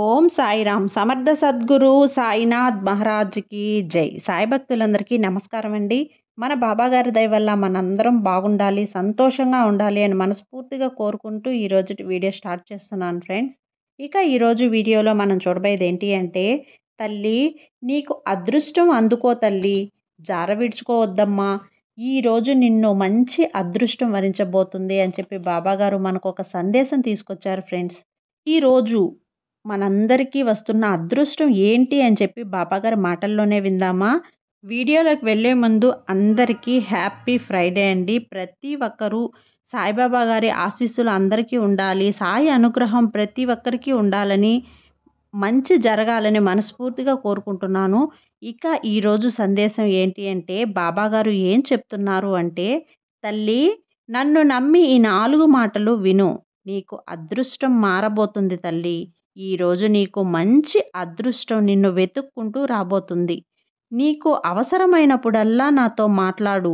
ఓం సాయిరామ్ సమర్థ సద్గురు సాయినాథ్ మహారాజ్కి జై సాయి భక్తులందరికీ నమస్కారం అండి మన బాబాగారి దయ వల్ల మనందరం బాగుండాలి సంతోషంగా ఉండాలి అని మనస్ఫూర్తిగా కోరుకుంటూ ఈరోజు వీడియో స్టార్ట్ చేస్తున్నాను ఫ్రెండ్స్ ఇక ఈరోజు వీడియోలో మనం చూడబోయేది ఏంటి అంటే తల్లి నీకు అదృష్టం అందుకో తల్లి జార విడుచుకోవద్దమ్మా ఈరోజు నిన్ను మంచి అదృష్టం వరించబోతుంది అని చెప్పి బాబాగారు మనకు ఒక సందేశం తీసుకొచ్చారు ఫ్రెండ్స్ ఈరోజు మనందరికీ వస్తున్న అదృష్టం ఏంటి అని చెప్పి బాబాగారి మాటల్లోనే విందామా వీడియోలోకి వెళ్ళే ముందు అందరికీ హ్యాపీ ఫ్రైడే అండి ప్రతి ఒక్కరూ సాయిబాబా గారి ఆశీస్సులు అందరికీ ఉండాలి సాయి అనుగ్రహం ప్రతి ఒక్కరికి ఉండాలని మంచి జరగాలని మనస్ఫూర్తిగా కోరుకుంటున్నాను ఇక ఈరోజు సందేశం ఏంటి అంటే బాబాగారు ఏం చెప్తున్నారు అంటే తల్లి నన్ను నమ్మి ఈ నాలుగు మాటలు విను నీకు అదృష్టం మారబోతుంది తల్లి ఈరోజు నీకు మంచి అదృష్టం నిన్ను వెతుక్కుంటూ రాబోతుంది నీకు అవసరమైనప్పుడల్లా నాతో మాట్లాడు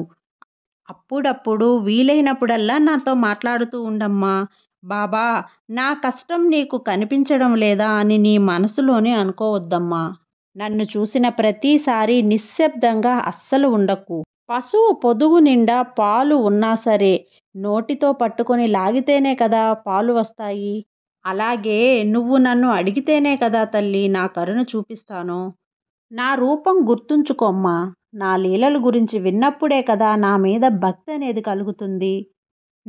అప్పుడప్పుడు వీలైనప్పుడల్లా నాతో మాట్లాడుతూ ఉండమ్మా బాబా నా కష్టం నీకు కనిపించడం లేదా అని నీ మనసులోనే అనుకోవద్దమ్మా నన్ను చూసిన ప్రతిసారి నిశ్శబ్దంగా అస్సలు ఉండకు పశువు పొదుగు నిండా పాలు ఉన్నా సరే నోటితో పట్టుకొని లాగితేనే కదా పాలు వస్తాయి అలాగే నువ్వు నన్ను అడిగితేనే కదా తల్లి నా కరుణ చూపిస్తాను నా రూపం గుర్తుంచుకోమ్మా నా లీలల గురించి విన్నప్పుడే కదా నా మీద భక్తి అనేది కలుగుతుంది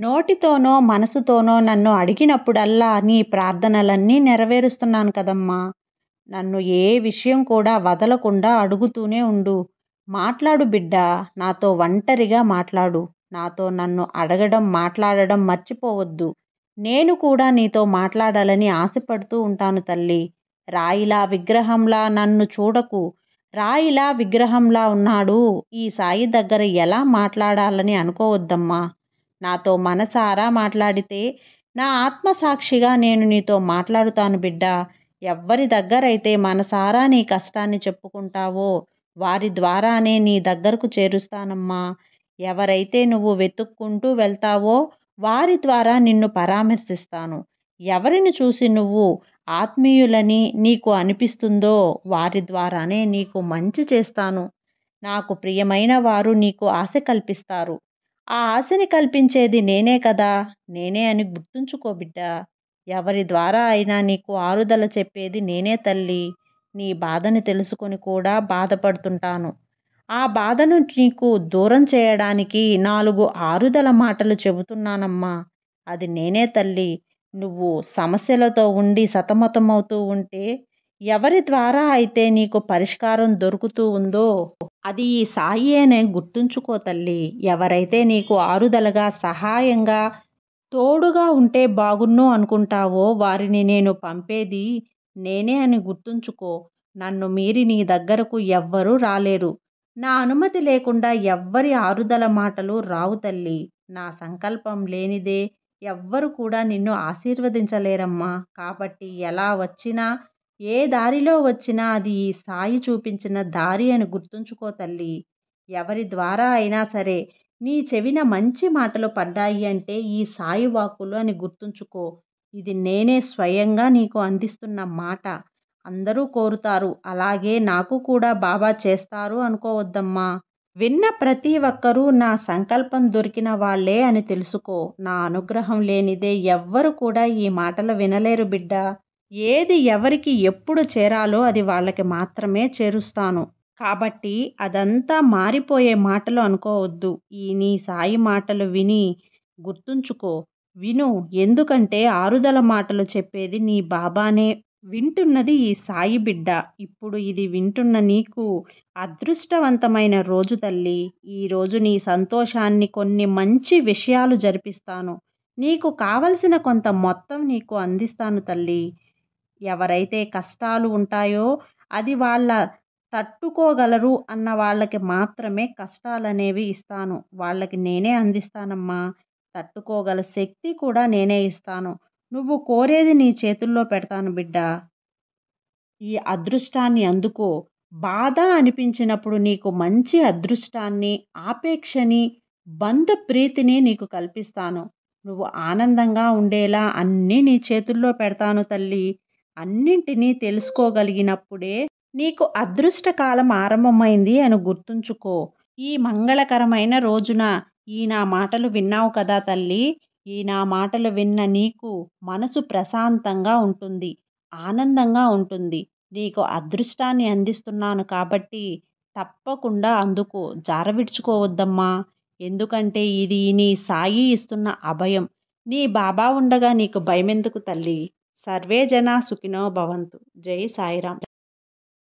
నోటితోనో మనసుతోనో నన్ను అడిగినప్పుడల్లా నీ ప్రార్థనలన్నీ నెరవేరుస్తున్నాను కదమ్మా నన్ను ఏ విషయం కూడా వదలకుండా అడుగుతూనే ఉండు మాట్లాడు బిడ్డ నాతో ఒంటరిగా మాట్లాడు నాతో నన్ను అడగడం మాట్లాడడం మర్చిపోవద్దు నేను కూడా నీతో మాట్లాడాలని ఆశపడుతూ ఉంటాను తల్లి రాయిలా విగ్రహంలా నన్ను చూడకు రాయిలా విగ్రహంలా ఉన్నాడు ఈ సాయి దగ్గర ఎలా మాట్లాడాలని అనుకోవద్దమ్మా నాతో మనసారా మాట్లాడితే నా ఆత్మసాక్షిగా నేను నీతో మాట్లాడుతాను బిడ్డ ఎవ్వరి దగ్గరైతే మనసారా నీ కష్టాన్ని చెప్పుకుంటావో వారి ద్వారానే నీ దగ్గరకు చేరుస్తానమ్మా ఎవరైతే నువ్వు వెతుక్కుంటూ వెళ్తావో వారి ద్వారా నిన్ను పరామర్శిస్తాను ఎవరిని చూసి నువ్వు ఆత్మీయులని నీకు అనిపిస్తుందో వారి ద్వారానే నీకు మంచి చేస్తాను నాకు ప్రియమైన వారు నీకు ఆశ కల్పిస్తారు ఆ ఆశని కల్పించేది నేనే కదా నేనే అని గుర్తుంచుకో బిడ్డ ఎవరి ద్వారా అయినా నీకు ఆరుదల చెప్పేది నేనే తల్లి నీ బాధని తెలుసుకొని కూడా బాధపడుతుంటాను ఆ బాధను నీకు దూరం చేయడానికి నాలుగు ఆరుదల మాటలు చెబుతున్నానమ్మా అది నేనే తల్లి నువ్వు సమస్యలతో ఉండి సతమతమవుతూ ఉంటే ఎవరి ద్వారా అయితే నీకు పరిష్కారం దొరుకుతూ ఉందో అది ఈ సాయి అనే గుర్తుంచుకో తల్లి ఎవరైతే నీకు ఆరుదలగా సహాయంగా తోడుగా ఉంటే బాగున్ను అనుకుంటావో వారిని నేను పంపేది నేనే అని గుర్తుంచుకో నన్ను మీరి నీ దగ్గరకు ఎవ్వరూ రాలేరు నా అనుమతి లేకుండా ఎవ్వరి ఆరుదల మాటలు రావు తల్లి నా సంకల్పం లేనిదే ఎవ్వరు కూడా నిన్ను ఆశీర్వదించలేరమ్మా కాబట్టి ఎలా వచ్చినా ఏ దారిలో వచ్చినా అది ఈ సాయి చూపించిన దారి అని గుర్తుంచుకో తల్లి ఎవరి ద్వారా అయినా సరే నీ చెవిన మంచి మాటలు పడ్డాయి అంటే ఈ సాయి వాక్కులు అని గుర్తుంచుకో ఇది నేనే స్వయంగా నీకు అందిస్తున్న మాట అందరూ కోరుతారు అలాగే నాకు కూడా బాబా చేస్తారు అనుకోవద్దమ్మా విన్న ప్రతి ఒక్కరూ నా సంకల్పం దొరికిన వాళ్ళే అని తెలుసుకో నా అనుగ్రహం లేనిదే ఎవ్వరు కూడా ఈ మాటలు వినలేరు బిడ్డ ఏది ఎవరికి ఎప్పుడు చేరాలో అది వాళ్ళకి మాత్రమే చేరుస్తాను కాబట్టి అదంతా మారిపోయే మాటలు అనుకోవద్దు ఈ నీ సాయి మాటలు విని గుర్తుంచుకో విను ఎందుకంటే ఆరుదల మాటలు చెప్పేది నీ బాబానే వింటున్నది ఈ సాయి బిడ్డ ఇప్పుడు ఇది వింటున్న నీకు అదృష్టవంతమైన రోజు తల్లి ఈరోజు నీ సంతోషాన్ని కొన్ని మంచి విషయాలు జరిపిస్తాను నీకు కావలసిన కొంత మొత్తం నీకు అందిస్తాను తల్లి ఎవరైతే కష్టాలు ఉంటాయో అది వాళ్ళ తట్టుకోగలరు అన్న వాళ్ళకి మాత్రమే కష్టాలనేవి ఇస్తాను వాళ్ళకి నేనే అందిస్తానమ్మా తట్టుకోగల శక్తి కూడా నేనే ఇస్తాను నువ్వు కోరేది నీ చేతుల్లో పెడతాను బిడ్డ ఈ అదృష్టాన్ని అందుకో బాధ అనిపించినప్పుడు నీకు మంచి అదృష్టాన్ని ఆపేక్షని బంధు ప్రీతిని నీకు కల్పిస్తాను నువ్వు ఆనందంగా ఉండేలా అన్నీ నీ చేతుల్లో పెడతాను తల్లి అన్నింటినీ తెలుసుకోగలిగినప్పుడే నీకు అదృష్టకాలం ఆరంభమైంది అని గుర్తుంచుకో ఈ మంగళకరమైన రోజున ఈ నా మాటలు విన్నావు కదా తల్లి ఈ నా మాటలు విన్న నీకు మనసు ప్రశాంతంగా ఉంటుంది ఆనందంగా ఉంటుంది నీకు అదృష్టాన్ని అందిస్తున్నాను కాబట్టి తప్పకుండా అందుకు జారవిడ్చుకోవద్దమ్మా ఎందుకంటే ఇది నీ సాయి ఇస్తున్న అభయం నీ బాబా ఉండగా నీకు భయమెందుకు తల్లి సర్వే జనా సుఖినో భవంతు జై సాయిరాం